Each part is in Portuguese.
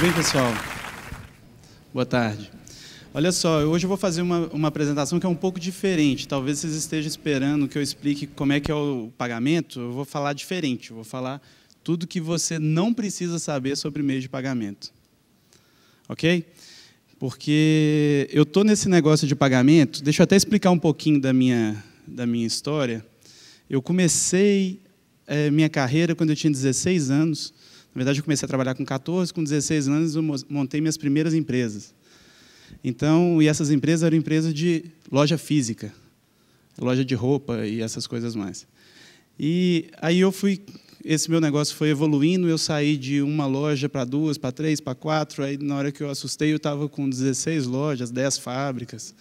bem, pessoal? Boa tarde. Olha só, hoje eu vou fazer uma, uma apresentação que é um pouco diferente. Talvez vocês estejam esperando que eu explique como é que é o pagamento. Eu vou falar diferente. Eu vou falar tudo que você não precisa saber sobre meio de pagamento. Ok? Porque eu estou nesse negócio de pagamento. Deixa eu até explicar um pouquinho da minha, da minha história. Eu comecei é, minha carreira quando eu tinha 16 anos na verdade, eu comecei a trabalhar com 14, com 16 anos eu montei minhas primeiras empresas. Então, e essas empresas eram empresas de loja física, loja de roupa e essas coisas mais. E aí eu fui, esse meu negócio foi evoluindo, eu saí de uma loja para duas, para três, para quatro, aí na hora que eu assustei eu estava com 16 lojas, 10 fábricas,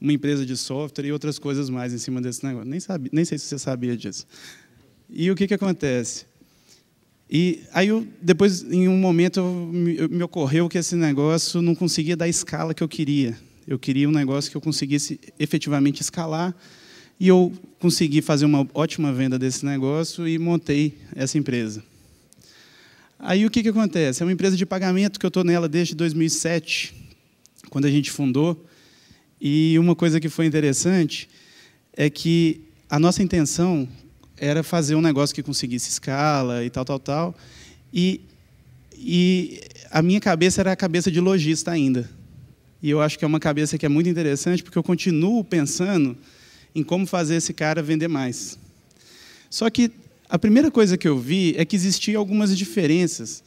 uma empresa de software e outras coisas mais em cima desse negócio. Nem, sabe, nem sei se você sabia disso. E o que, que acontece? E aí, eu, depois, em um momento, eu, me ocorreu que esse negócio não conseguia dar a escala que eu queria. Eu queria um negócio que eu conseguisse efetivamente escalar. E eu consegui fazer uma ótima venda desse negócio e montei essa empresa. Aí o que, que acontece? É uma empresa de pagamento que eu estou nela desde 2007, quando a gente fundou. E uma coisa que foi interessante é que a nossa intenção era fazer um negócio que conseguisse escala e tal, tal, tal. E, e a minha cabeça era a cabeça de lojista ainda. E eu acho que é uma cabeça que é muito interessante, porque eu continuo pensando em como fazer esse cara vender mais. Só que a primeira coisa que eu vi é que existiam algumas diferenças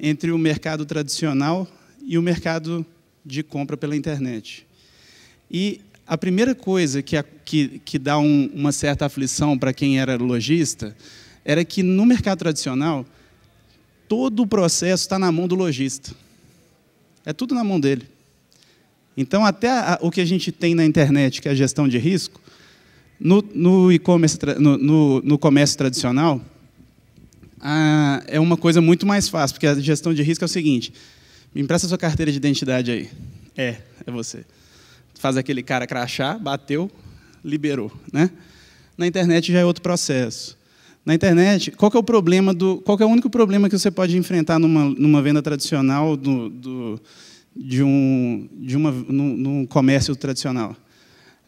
entre o mercado tradicional e o mercado de compra pela internet. E a primeira coisa que, a, que, que dá um, uma certa aflição para quem era lojista era que no mercado tradicional, todo o processo está na mão do lojista. É tudo na mão dele. Então, até a, o que a gente tem na internet, que é a gestão de risco, no, no e-commerce, no, no, no, comércio tradicional, é uma coisa muito mais fácil, porque a gestão de risco é o seguinte: me empresta sua carteira de identidade aí. É, é você faz aquele cara crachá, bateu, liberou. Né? Na internet já é outro processo. Na internet, qual é o problema do. Qual é o único problema que você pode enfrentar numa, numa venda tradicional do, do de um de uma, num, num comércio tradicional?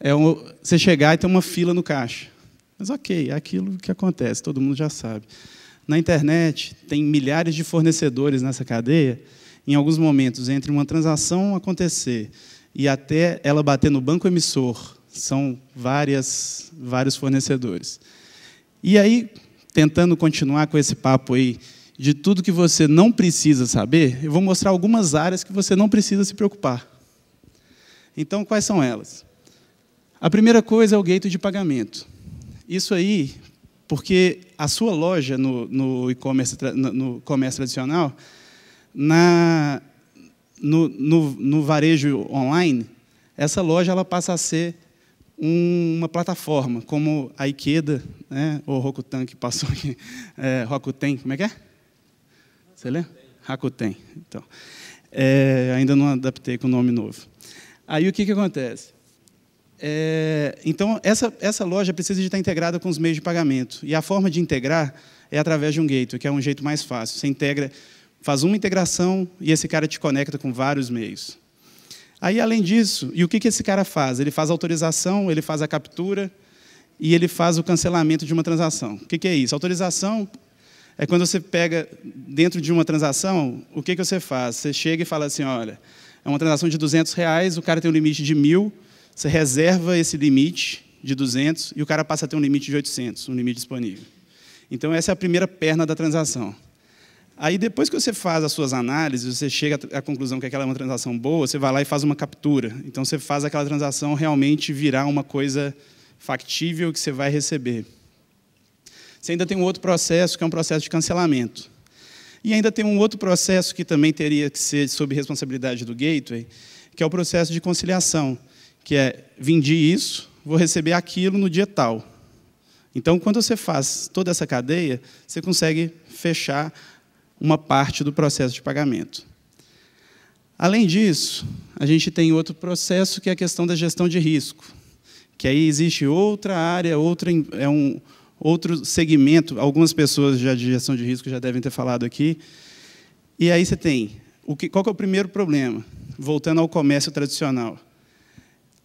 É um, você chegar e ter uma fila no caixa. Mas ok, é aquilo que acontece, todo mundo já sabe. Na internet, tem milhares de fornecedores nessa cadeia. Em alguns momentos, entre uma transação acontecer e até ela bater no banco emissor. São várias, vários fornecedores. E aí, tentando continuar com esse papo aí de tudo que você não precisa saber, eu vou mostrar algumas áreas que você não precisa se preocupar. Então, quais são elas? A primeira coisa é o gateway de pagamento. Isso aí, porque a sua loja no, no e-commerce no comércio tradicional, na, no, no, no varejo online, essa loja ela passa a ser um, uma plataforma, como a Ikeda, né, ou Rokutan, que passou aqui, é, Rakuten, como é que é? Você lembra? Rakuten. Então, é, ainda não adaptei com o nome novo. Aí o que, que acontece? É, então, essa, essa loja precisa de estar integrada com os meios de pagamento. E a forma de integrar é através de um gateway, que é um jeito mais fácil. Você integra Faz uma integração e esse cara te conecta com vários meios. Aí, além disso, e o que, que esse cara faz? Ele faz autorização, ele faz a captura e ele faz o cancelamento de uma transação. O que, é isso? Autorização é quando você pega dentro de uma transação, o que, que você faz? Você chega e fala assim, olha, é uma transação de 200 reais, o cara tem um limite de mil, você reserva esse limite de 200 e o cara passa a ter um limite de 800, um limite disponível. Então, essa é a primeira perna da transação. Aí, depois que você faz as suas análises, você chega à conclusão que aquela é uma transação boa, você vai lá e faz uma captura. Então, você faz aquela transação realmente virar uma coisa factível que você vai receber. Você ainda tem um outro processo, que é um processo de cancelamento. E ainda tem um outro processo que também teria que ser sob responsabilidade do gateway, que é o processo de conciliação, que é vendi isso, vou receber aquilo no dia tal. Então, quando você faz toda essa cadeia, você consegue fechar uma parte do processo de pagamento. Além disso, a gente tem outro processo que é a questão da gestão de risco, que aí existe outra área, outra, é um, outro segmento, algumas pessoas já de gestão de risco já devem ter falado aqui. E aí você tem, o que, qual que é o primeiro problema? Voltando ao comércio tradicional.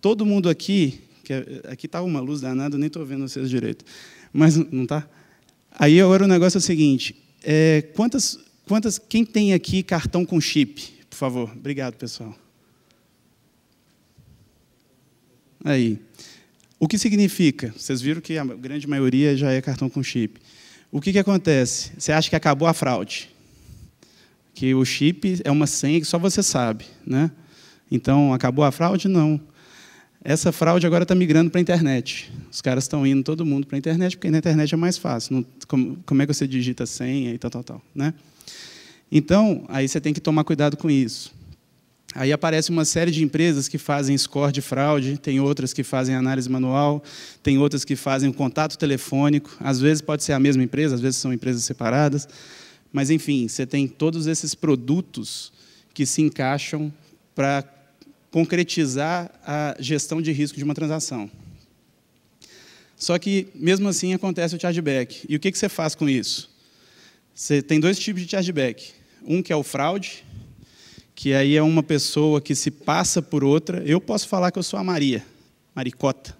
Todo mundo aqui, que é, aqui está uma luz danada, nem estou vendo vocês direito, mas não está? Aí agora o negócio é o seguinte, é, quantas, quantas, quem tem aqui cartão com chip? Por favor. Obrigado, pessoal. Aí. O que significa? Vocês viram que a grande maioria já é cartão com chip. O que, que acontece? Você acha que acabou a fraude? Que o chip é uma senha que só você sabe, né? Então, acabou a fraude? Não. Essa fraude agora está migrando para a internet. Os caras estão indo todo mundo para a internet, porque na internet é mais fácil. Não, como, como, é que você digita senha e tal, tal, tal. Né? Então, aí você tem que tomar cuidado com isso. Aí aparece uma série de empresas que fazem score de fraude, tem outras que fazem análise manual, tem outras que fazem contato telefônico. Às vezes pode ser a mesma empresa, às vezes são empresas separadas. Mas, enfim, você tem todos esses produtos que se encaixam para concretizar a gestão de risco de uma transação. Só que, mesmo assim, acontece o chargeback. E o que, você faz com isso? Você tem dois tipos de chargeback. Um que é o fraude, que aí é uma pessoa que se passa por outra. Eu posso falar que eu sou a Maria, Maricota.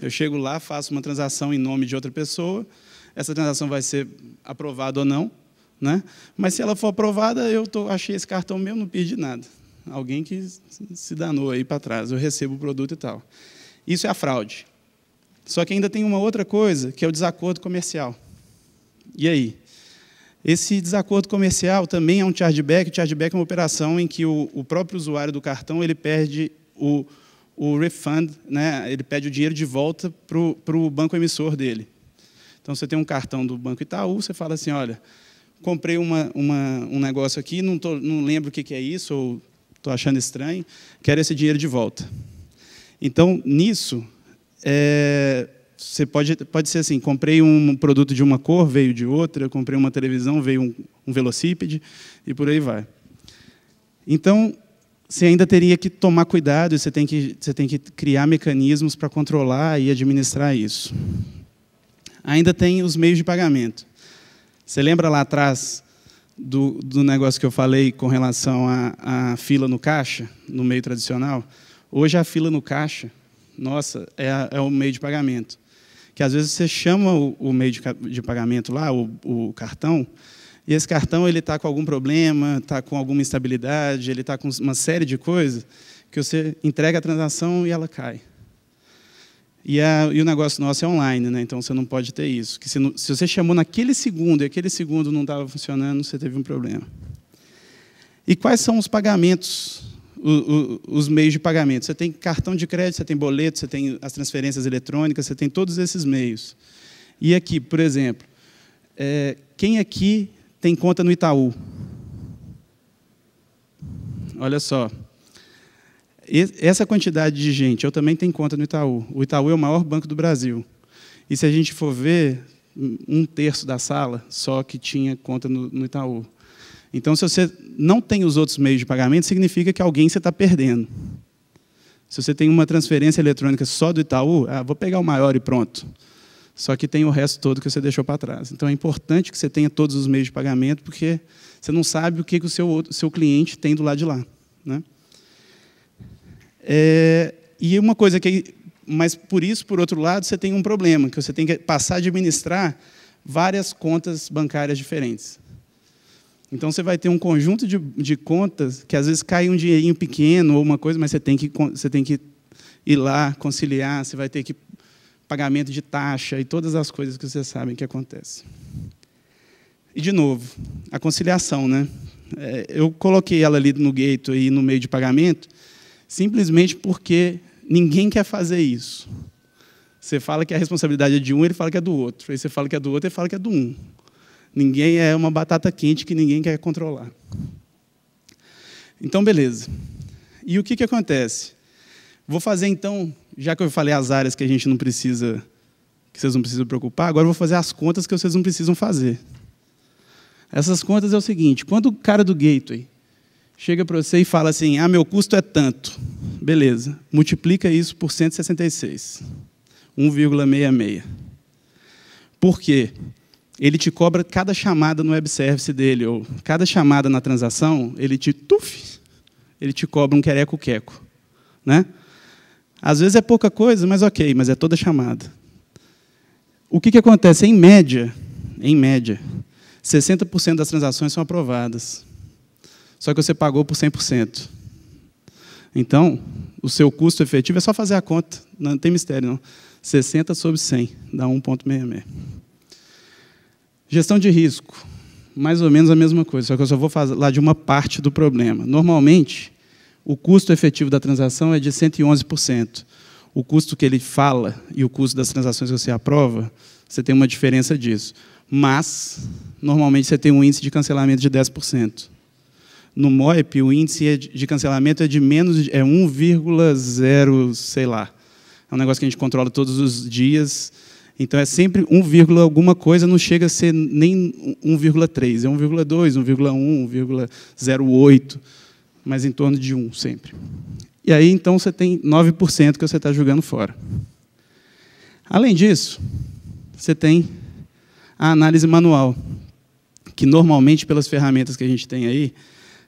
Eu chego lá, faço uma transação em nome de outra pessoa. Essa transação vai ser aprovada ou não. Né? Mas se ela for aprovada, eu tô, achei esse cartão meu, não perdi nada alguém que se danou aí para trás, eu recebo o produto e tal. Isso é a fraude. Só que ainda tem uma outra coisa, que é o desacordo comercial. E aí? Esse desacordo comercial também é um chargeback. O chargeback é uma operação em que o, o próprio usuário do cartão ele perde o, o refund, né? ele pede o dinheiro de volta para o banco emissor dele. Então, você tem um cartão do Banco Itaú, você fala assim, olha, comprei uma, uma, um negócio aqui, não, tô, não lembro o que, que é isso, ou estou achando estranho, quero esse dinheiro de volta. Então, nisso, é, você pode, pode ser assim, comprei um produto de uma cor, veio de outra, comprei uma televisão, veio um, um velocípede, e por aí vai. Então, você ainda teria que tomar cuidado, você tem que, você tem que criar mecanismos para controlar e administrar isso. Ainda tem os meios de pagamento. Você lembra lá atrás do, do negócio que eu falei com relação à fila no caixa, no meio tradicional, hoje a fila no caixa, nossa, é, a, é o meio de pagamento. Que às vezes você chama o, o meio de, de, pagamento lá, o, o cartão, e esse cartão ele está com algum problema, está com alguma instabilidade, ele está com uma série de coisas que você entrega a transação e ela cai. E, a, e, o negócio nosso é online, né? então você não pode ter isso. Que se, não, se você chamou naquele segundo e aquele segundo não estava funcionando, você teve um problema. E quais são os pagamentos, o, o, os meios de pagamento? Você tem cartão de crédito, você tem boleto, você tem as transferências eletrônicas, você tem todos esses meios. E aqui, por exemplo, é, quem aqui tem conta no Itaú? Olha só, essa quantidade de gente, eu também tenho conta no Itaú. O Itaú é o maior banco do Brasil. E se a gente for ver, um terço da sala só que tinha conta no, no Itaú. Então, se você não tem os outros meios de pagamento, significa que alguém você está perdendo. Se você tem uma transferência eletrônica só do Itaú, ah, vou pegar o maior e pronto. Só que tem o resto todo que você deixou para trás. Então é importante que você tenha todos os meios de pagamento, porque você não sabe o que, que o seu, seu cliente tem do lado de lá. Né? É, e uma coisa que. Mas por isso, por outro lado, você tem um problema, que você tem que passar a administrar várias contas bancárias diferentes. Então você vai ter um conjunto de, de contas que às vezes cai um dinheirinho pequeno ou uma coisa, mas você tem que, você tem que ir lá, conciliar, você vai ter que pagamento de taxa e todas as coisas que você sabe que acontecem. E, de novo, a conciliação. Né? É, eu coloquei ela ali no gateway e no meio de pagamento, simplesmente porque ninguém quer fazer isso. Você fala que a responsabilidade é de um, ele fala que é do outro. Aí você fala que é do outro, ele fala que é do um. Ninguém é uma batata quente que ninguém quer controlar. Então, beleza. E o que, que acontece? Vou fazer então, já que eu falei as áreas que a gente não precisa, que vocês não precisam preocupar, agora eu vou fazer as contas que vocês não precisam fazer. Essas contas é o seguinte: quando o cara do gateway chega para você e fala assim: ah, meu custo é tanto. Beleza, multiplica isso por 166, 1,66. Por quê? Ele te cobra cada chamada no web service dele, ou cada chamada na transação, ele te tuf, ele te cobra um quereco-queco. Né? Às vezes é pouca coisa, mas ok, mas é toda chamada. O que, que acontece? Em média, em média, 60% das transações são aprovadas só que você pagou por 100%. Então, o seu custo efetivo é só fazer a conta, não tem mistério não. 60 sobre 100 dá 1.66. Gestão de risco, mais ou menos a mesma coisa, só que eu só vou falar de uma parte do problema. Normalmente, o custo efetivo da transação é de 111%. O custo que ele fala e o custo das transações que você aprova, você tem uma diferença disso. Mas, normalmente, você tem um índice de cancelamento de 10% no MOIP o índice é de cancelamento é de menos é 1,0, sei lá. É um negócio que a gente controla todos os dias. Então é sempre 1, alguma coisa, não chega a ser nem 1,3, é 1,2, 1,1, 1,08, mas em torno de 1 sempre. E aí então você tem 9% que você está jogando fora. Além disso, você tem a análise manual, que normalmente pelas ferramentas que a gente tem aí,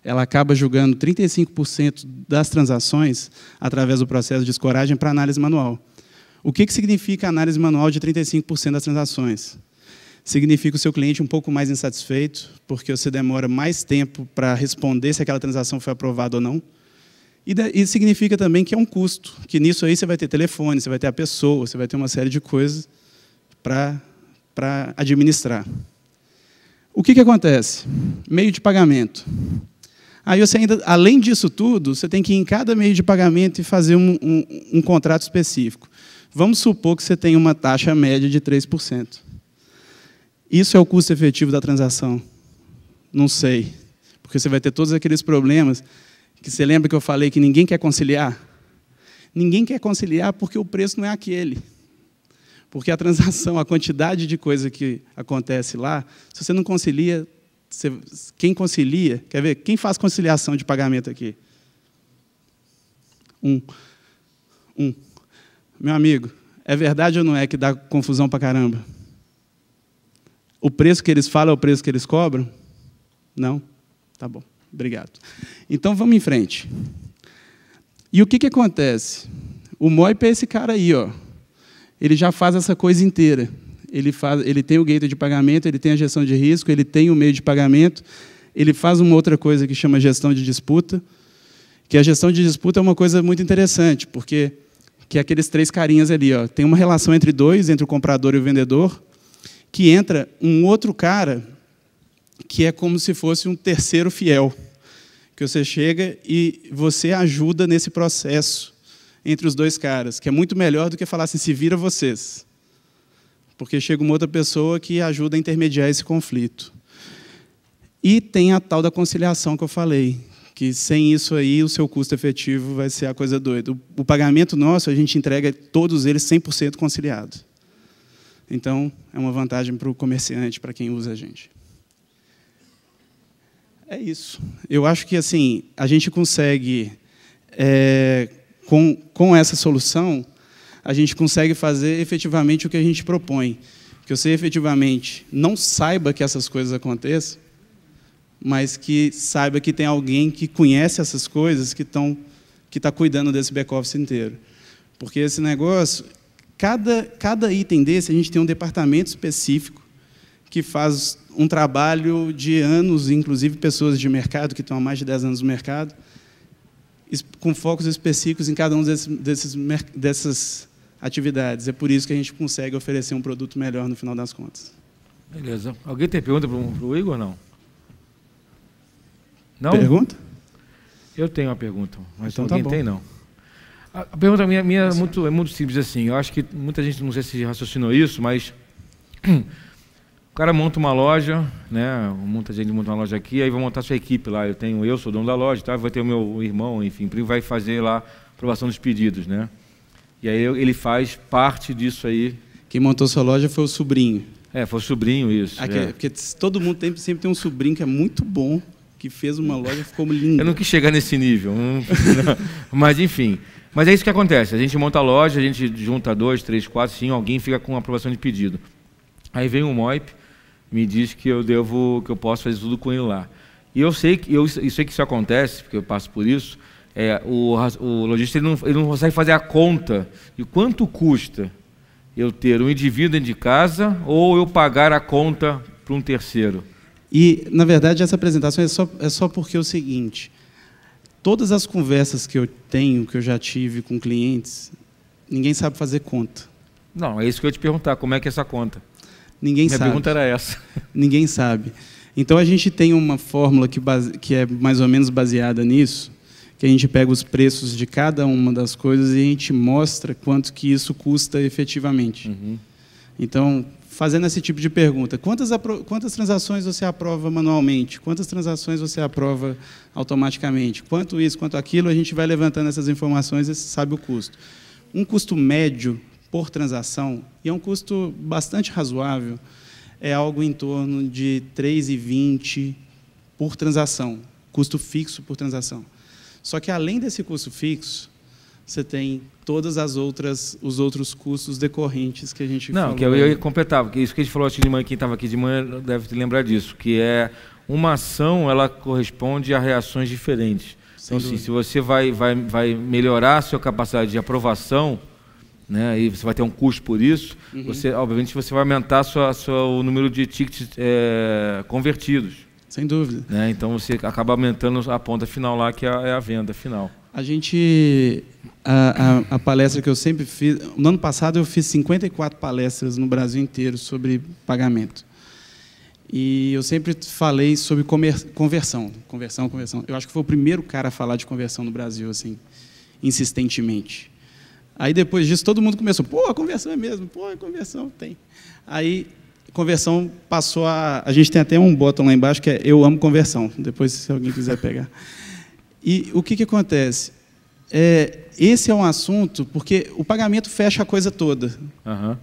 ela acaba julgando 35% das transações através do processo de escoragem para análise manual. O que, que significa análise manual de 35% das transações? Significa o seu cliente um pouco mais insatisfeito, porque você demora mais tempo para responder se aquela transação foi aprovada ou não. E, significa também que é um custo, que nisso aí você vai ter telefone, você vai ter a pessoa, você vai ter uma série de coisas para administrar. O que, que acontece? Meio de pagamento. Aí você ainda, além disso tudo, você tem que ir em cada meio de pagamento e fazer um, um, um contrato específico. Vamos supor que você tem uma taxa média de 3%. Isso é o custo efetivo da transação? Não sei. Porque você vai ter todos aqueles problemas que você lembra que eu falei que ninguém quer conciliar? Ninguém quer conciliar porque o preço não é aquele. Porque a transação, a quantidade de coisa que acontece lá, se você não concilia, você, quem concilia, quer ver? Quem faz conciliação de pagamento aqui? Um. Um. Meu amigo, é verdade ou não é que dá confusão pra caramba? O preço que eles falam é o preço que eles cobram? Não? Tá bom, obrigado. Então vamos em frente. E o que, que acontece? O Moip é esse cara aí, ó. Ele já faz essa coisa inteira ele, faz, ele tem o gateway de pagamento, ele tem a gestão de risco, ele tem o meio de pagamento, ele faz uma outra coisa que chama gestão de disputa, que a gestão de disputa é uma coisa muito interessante, porque que é aqueles três carinhas ali, ó, tem uma relação entre dois, entre o comprador e o vendedor, que entra um outro cara que é como se fosse um terceiro fiel, que você chega e você ajuda nesse processo entre os dois caras, que é muito melhor do que falar assim, se vira vocês porque chega uma outra pessoa que ajuda a intermediar esse conflito. E tem a tal da conciliação que eu falei, que sem isso aí o seu custo efetivo vai ser a coisa doida. O pagamento nosso, a gente entrega todos eles 100% conciliados Então, é uma vantagem para o comerciante, para quem usa a gente. É isso. Eu acho que assim a gente consegue, é, com, com essa solução, a gente consegue fazer efetivamente o que a gente propõe. Que você efetivamente não saiba que essas coisas aconteçam, mas que saiba que tem alguém que conhece essas coisas, que estão que está cuidando desse back-office inteiro. Porque esse negócio, cada, cada item desse, a gente tem um departamento específico que faz um trabalho de anos, inclusive pessoas de mercado, que estão há mais de 10 anos no mercado, com focos específicos em cada um desses, desses, dessas, atividades. É por isso que a gente consegue oferecer um produto melhor no final das contas. Beleza. Alguém tem pergunta para o Igor não? Não? Pergunta? Eu tenho uma pergunta, mas então, tá alguém tá tem não. A pergunta minha, minha é, muito, é muito simples assim. Eu acho que muita gente não sei se raciocinou isso, mas o cara monta uma loja, né? Muita gente monta uma loja aqui, aí vai montar sua equipe lá. Eu tenho eu, sou dono da loja, tá? Vai ter o meu irmão, enfim, vai fazer lá aprovação dos pedidos, né? E aí ele faz parte disso aí. Quem montou sua loja foi o sobrinho. É, foi o sobrinho isso. Aqui, é. Porque todo mundo tem, sempre tem um sobrinho que é muito bom, que fez uma loja e ficou linda. Eu não quis chegar nesse nível. Mas enfim. Mas é isso que acontece. A gente monta a loja, a gente junta dois, três, quatro, cinco, alguém fica com aprovação de pedido. Aí vem o MOIP, me diz que eu devo, que eu posso fazer tudo com ele lá. E eu sei que eu, eu sei que isso acontece, porque eu passo por isso é, o, o lojista ele não, ele não consegue fazer a conta de quanto custa eu ter um indivíduo dentro de casa ou eu pagar a conta para um terceiro. E, na verdade, essa apresentação é só, é só porque é o seguinte: todas as conversas que eu tenho, que eu já tive com clientes, ninguém sabe fazer conta. Não, é isso que eu ia te perguntar: como é que é essa conta? Ninguém Minha sabe. Minha pergunta era essa. Ninguém sabe. Então, a gente tem uma fórmula que, base, que é mais ou menos baseada nisso, que a gente pega os preços de cada uma das coisas e a gente mostra quanto que isso custa efetivamente. Uhum. Então, fazendo esse tipo de pergunta, quantas, quantas transações você aprova manualmente? Quantas transações você aprova automaticamente? Quanto isso, quanto aquilo, a gente vai levantando essas informações e sabe o custo. Um custo médio por transação, e é um custo bastante razoável, é algo em torno de 3,20 por transação, custo fixo por transação. Só que além desse custo fixo, você tem todas as outras os outros custos decorrentes que a gente não falou. que eu, eu completava que isso que a gente falou aqui de manhã quem estava aqui de manhã deve lembrar disso que é uma ação ela corresponde a reações diferentes Sem então assim, se você vai vai vai melhorar a sua capacidade de aprovação né, e você vai ter um custo por isso, uhum. você, obviamente você vai aumentar sua, sua, o número de tickets é, convertidos. Sem dúvida. Né? Então você acaba aumentando a ponta final lá, que é, é a venda final. A gente. A, a, a, palestra que eu sempre fiz. No ano passado eu fiz 54 palestras no Brasil inteiro sobre pagamento. E eu sempre falei sobre comer, conversão. Conversão, conversão. Eu acho que foi o primeiro cara a falar de conversão no Brasil, assim, insistentemente. Aí depois disso todo mundo começou, pô, a conversão é mesmo, pô, a conversão tem. Aí conversão passou a. A gente tem até um botão lá embaixo que é Eu Amo Conversão. Depois, se alguém quiser pegar. E o que, que acontece? É, esse é um assunto, porque o pagamento fecha a coisa toda. Uhum.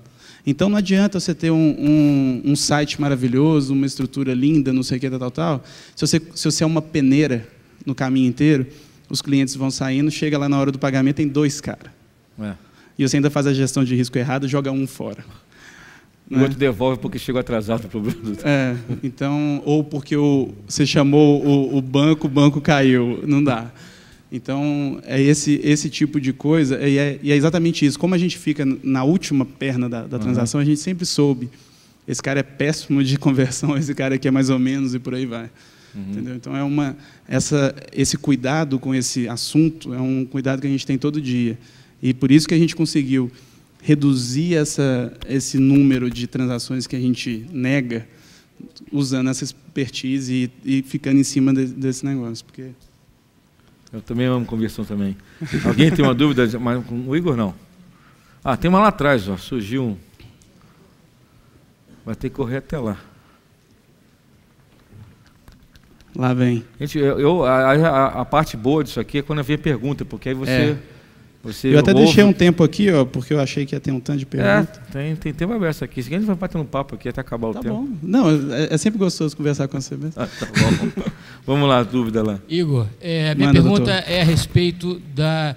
Então não adianta você ter um, um, um, site maravilhoso, uma estrutura linda, não sei o que, tal, tal, tal. Se você, se você é uma peneira no caminho inteiro, os clientes vão saindo, chega lá na hora do pagamento, tem dois caras. É. E você ainda faz a gestão de risco errada, joga um fora o né? outro devolve porque chegou atrasado para o produto. É, então, ou porque o, você chamou o, o banco, o banco caiu, não dá. Então, é esse, esse tipo de coisa, e é, e é exatamente isso. Como a gente fica na última perna da, da transação, uhum. a gente sempre soube. Esse cara é péssimo de conversão, esse cara aqui é mais ou menos, e por aí vai. Uhum. Entendeu? Então, é uma, essa, esse cuidado com esse assunto é um cuidado que a gente tem todo dia. E por isso que a gente conseguiu reduzir essa, esse número de transações que a gente nega, usando essa expertise e, e ficando em cima de, desse negócio. Porque... Eu também amo conversão também. Alguém tem uma dúvida? Mas com o Igor não. Ah, tem uma lá atrás, ó, surgiu um. Vai ter que correr até lá. Lá vem. Gente, eu, eu a, a, a, parte boa disso aqui é quando havia pergunta, porque aí você. É você eu até ouve... deixei um tempo aqui, ó, porque eu achei que ia ter um tanto de perguntas. É, tem, tem tempo aberto aqui. Se a gente vai bater um papo aqui até acabar o tá tempo. Bom. Não, é, é, sempre gostoso conversar com você mesmo. Ah, tá bom. Vamos lá, dúvida lá. Igor, é, minha Manda, pergunta doutor. é a respeito da,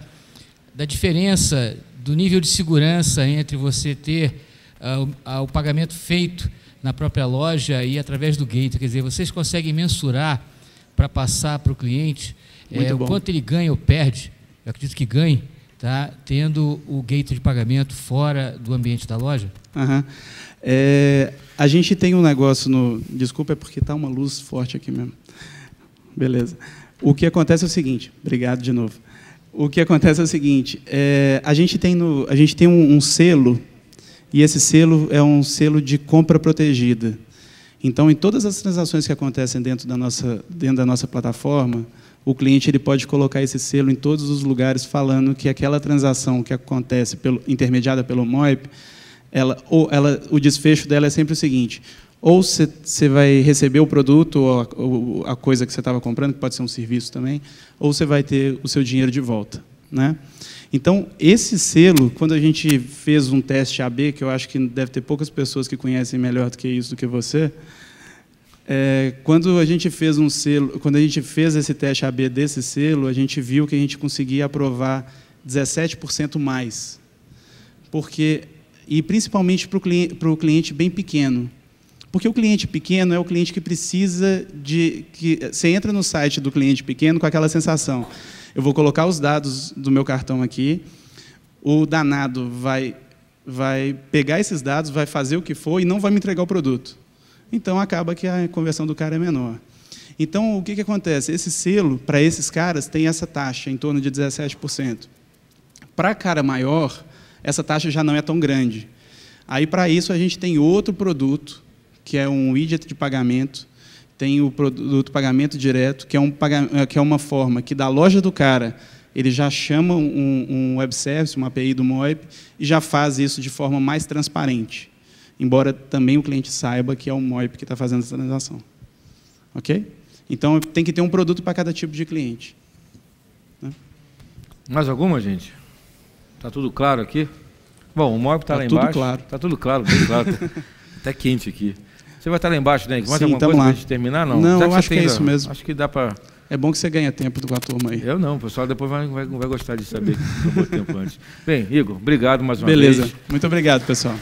da diferença do nível de segurança entre você ter uh, o, ah, o pagamento feito na própria loja e através do gate. Quer dizer, vocês conseguem mensurar para passar para eh, o cliente é, o quanto ele ganha ou perde? Eu acredito que ganhe tá, tendo o gate de pagamento fora do ambiente da loja? Uhum. É, a gente tem um negócio no. Desculpa, é porque está uma luz forte aqui mesmo. Beleza. O que acontece é o seguinte. Obrigado de novo. O que acontece é o seguinte. É, a gente tem, no, a gente tem um, um selo e esse selo é um selo de compra protegida. Então, em todas as transações que acontecem dentro da nossa, dentro da nossa plataforma, o cliente ele pode colocar esse selo em todos os lugares falando que aquela transação que acontece pelo, intermediada pelo MoIP, ela, ou ela, o desfecho dela é sempre o seguinte, ou você vai receber o produto ou a, ou a coisa que você estava comprando, que pode ser um serviço também, ou você vai ter o seu dinheiro de volta. Né? Então, esse selo, quando a gente fez um teste AB, que eu acho que deve ter poucas pessoas que conhecem melhor do que isso do que você, é, quando a gente fez um selo, quando a gente fez esse teste AB desse selo, a gente viu que a gente conseguia aprovar 17% mais, porque e principalmente para o cliente, cliente bem pequeno, porque o cliente pequeno é o cliente que precisa de que você entra no site do cliente pequeno com aquela sensação, eu vou colocar os dados do meu cartão aqui, o danado vai vai pegar esses dados, vai fazer o que for e não vai me entregar o produto. Então acaba que a conversão do cara é menor. Então o que, que acontece? Esse selo, para esses caras, tem essa taxa, em torno de 17%. Para cara maior, essa taxa já não é tão grande. Aí, para isso, a gente tem outro produto, que é um widget de pagamento, tem o produto pagamento direto, que é, um, eh, que é uma forma que da loja do cara ele já chama um, um web service, uma API do Moip, e já faz isso de forma mais transparente embora também o cliente saiba que é o MoIP que está fazendo essa transação. Ok? Então, tem que ter um produto para cada tipo de cliente. Né? Mais alguma, gente? Está tudo claro aqui? Bom, o MoIP está tá lá tudo embaixo. Claro. Está tudo claro. Está claro. Tá quente aqui. Você vai estar tá lá embaixo, né? Mais Sim, alguma coisa lá. para terminar? Não, não eu acho que é isso mesmo. Acho que dá para... É bom que você ganha tempo com a turma aí. Eu não, o pessoal depois vai, vai, vai gostar de saber que tempo antes. Bem, Igor, obrigado mais uma Beleza. vez. Beleza, muito obrigado, pessoal.